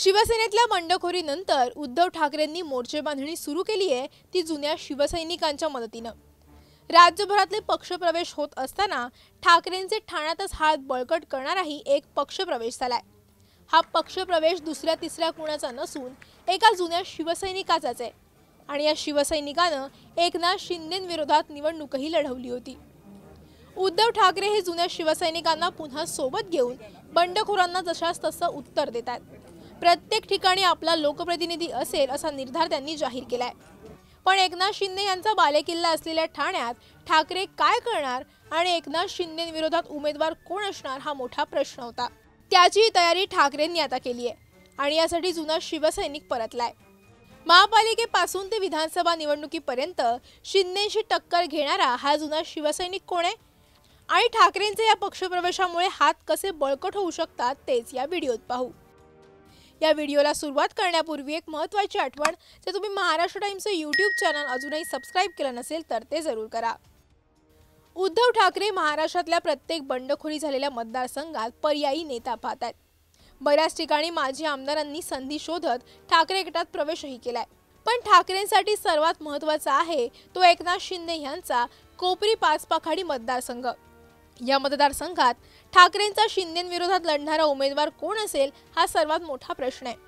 शिवसेनेतल्या बंडखोरीनंतर उद्धव ठाकरेंनी मोर्चे बांधणी सुरू केली आहे ती जुन्या शिवसैनिकांच्या मदतीनं राज्यभरातले पक्षप्रवेश होत असताना ठाकरेंचे ठाण्यातच हात बळकट करणाराही एक पक्षप्रवेश झालाय हा पक्षप्रवेश दुसऱ्या तिसऱ्या कुणाचा नसून एका जुन्या शिवसैनिकाचाच आहे आणि या शिवसैनिकानं एकनाथ शिंदेंविरोधात निवडणूकही लढवली होती उद्धव ठाकरे हे जुन्या शिवसैनिकांना पुन्हा सोबत घेऊन बंडखोरांना जशास तसं उत्तर देतात प्रत्येक ठिकाणी आपला लोकप्रतिनिधी असेल असा निर्धार त्यांनी जाहीर केलाय पण एकनाथ शिंदे यांचा बालेकिल्ला असलेल्या ठाण्यात ठाकरे काय करणार आणि एकनाथ विरोधात उमेदवार कोण असणार हा मोठा प्रश्न होता त्याची तयारी ठाकरेंनी आता केली आहे आणि यासाठी जुना शिवसैनिक परतलाय महापालिकेपासून ते विधानसभा निवडणुकीपर्यंत शिंदेशी टक्कर घेणारा हा जुना शिवसैनिक कोण आहे आणि ठाकरेंचे या पक्षप्रवेशामुळे हात कसे बळकट होऊ शकतात तेच या व्हिडिओत पाहू या व्हिडिओला सुरुवात करण्यापूर्वी एक महत्त्वाची आठवण जर तुम्ही महाराष्ट्र टाईमचं यूट्यूब चॅनल अजूनही सबस्क्राईब केलं नसेल तर ते जरूर करा उद्धव ठाकरे महाराष्ट्रातल्या प्रत्येक बंडखोरी झालेल्या मतदारसंघात पर्यायी नेता पाहत आहेत बऱ्याच ठिकाणी माजी आमदारांनी संधी शोधत ठाकरे गटात प्रवेशही केलाय पण ठाकरेंसाठी सर्वात महत्त्वाचा आहे तो एकनाथ शिंदे यांचा कोपरी पाचपाखाडी मतदारसंघ या मतदारसंघात ठाकरेंचा विरोधात लढणारा उमेदवार कोण असेल हा सर्वात मोठा प्रश्न आहे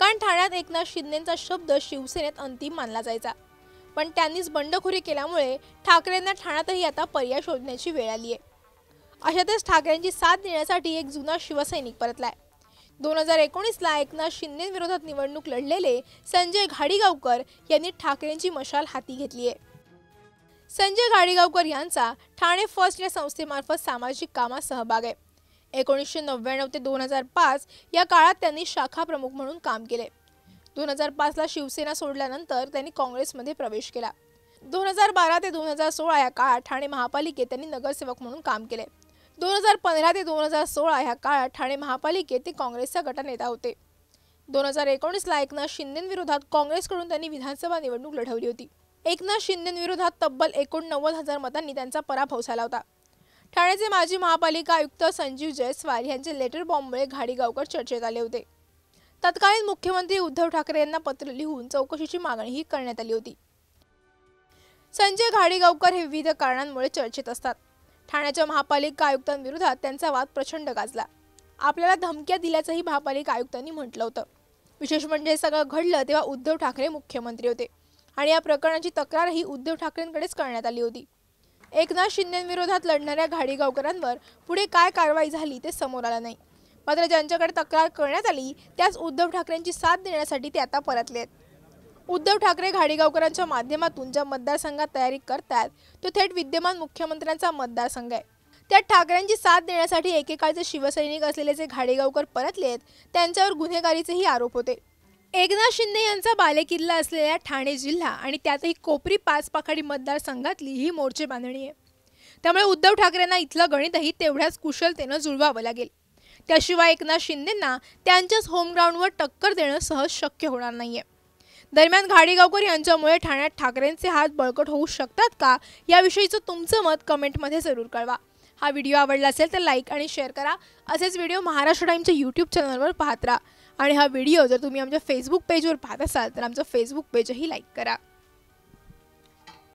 कारण ठाण्यात एकनाथ शिंदेचा शब्द शिवसेनेत अंतिम मानला जायचा पण त्यांनीच बंडखोरी केल्यामुळे ठाकरेंना ठाण्यातही आता पर्याय शोधण्याची वेळ आली आहे अशातच ठाकरेंची साथ देण्यासाठी एक जुना शिवसैनिक परतलाय दोन हजार एकोणीसला एकनाथ शिंदेविरोधात निवडणूक लढलेले संजय घाडीगावकर यांनी ठाकरेंची मशाल हाती घेतली आहे संजय गाडीगावकर यांचा ठाणे फर्स्ट या संस्थेमार्फत सामाजिक कामात सहभाग आहे एकोणीसशे नव्याण्णव ते दोन हजार पाच या काळात त्यांनी शाखा प्रमुख म्हणून काम केले दोन हजार पाचला शिवसेना सोडल्यानंतर त्यांनी काँग्रेसमध्ये प्रवेश केला दोन हजार बारा ते दोन हजार सोळा या काळात ठाणे महापालिकेत त्यांनी नगरसेवक म्हणून काम केले दोन हजार पंधरा ते दोन हजार सोळा या काळात ठाणे महापालिकेत ते काँग्रेसचा गटनेता होते दोन हजार एकोणीसला एकनाथ शिंदेविरोधात काँग्रेसकडून त्यांनी विधानसभा निवडणूक लढवली होती एकनाथ विरोधात तब्बल एकोणनव्वद हजार मतांनी त्यांचा पराभव झाला होता ठाण्याचे माजी महापालिका आयुक्त संजीव जयस्वाल यांचे लेटर बॉम्बमुळे घाडीगावकर चर्चेत आले होते तत्कालीन मुख्यमंत्री उद्धव ठाकरे यांना पत्र लिहून चौकशीची मागणीही करण्यात आली होती संजय घाडीगावकर हे विविध कारणांमुळे चर्चेत असतात ठाण्याच्या महापालिका आयुक्तांविरोधात त्यांचा वाद प्रचंड गाजला आपल्याला धमक्या दिल्याचंही महापालिका आयुक्तांनी म्हटलं होतं विशेष म्हणजे सगळं घडलं तेव्हा उद्धव ठाकरे मुख्यमंत्री होते आणि या प्रकरणाची तक्रारही उद्धव ठाकरेंकडेच करण्यात आली होती एकनाथ शिंदेविरोधात लढणाऱ्या घाडीगावकरांवर पुढे काय कारवाई झाली ते समोर आलं नाही मात्र ज्यांच्याकडे तक्रार करण्यात आली त्याच उद्धव ठाकरेंची साथ देण्यासाठी ते आता परतले आहेत उद्धव ठाकरे घाडीगावकरांच्या माध्यमातून ज्या मतदारसंघात तयारी करतात तो थेट विद्यमान मुख्यमंत्र्यांचा मतदारसंघ आहे त्यात ठाकरेंची साथ देण्यासाठी एकेकाळचे शिवसैनिक असलेले जे घाडेगावकर परतलेत त्यांच्यावर गुन्हेगारीचेही आरोप होते एकनाथ शिंदे यांचा बालेकिल्ला असलेल्या ठाणे जिल्हा आणि त्यातही कोपरी पाच पाखाडी मतदारसंघातली ही मोर्चे बांधणी आहे त्यामुळे उद्धव ठाकरेंना इथलं गणितही तेवढ्याच कुशलतेनं जुळवावं लागेल त्याशिवाय एकनाथ शिंदेंना त्यांच्याच होमग्राऊंडवर टक्कर देणं सहज शक्य होणार नाहीये दरम्यान घाडीगावकर यांच्यामुळे ठाण्यात ठाकरेंचे हात बळकट होऊ शकतात का याविषयीचं तुमचं मत कमेंटमध्ये जरूर कळवा हा व्हिडिओ आवडला असेल तर लाईक आणि शेअर करा असेच व्हिडिओ महाराष्ट्र टाईमच्या यूट्यूब चॅनलवर पाहत राहा आणि हा व्हिडिओ जर तुम्ही आमच्या फेसबुक पेजवर पाहत असाल तर आमचं फेसबुक पेजही लाईक करा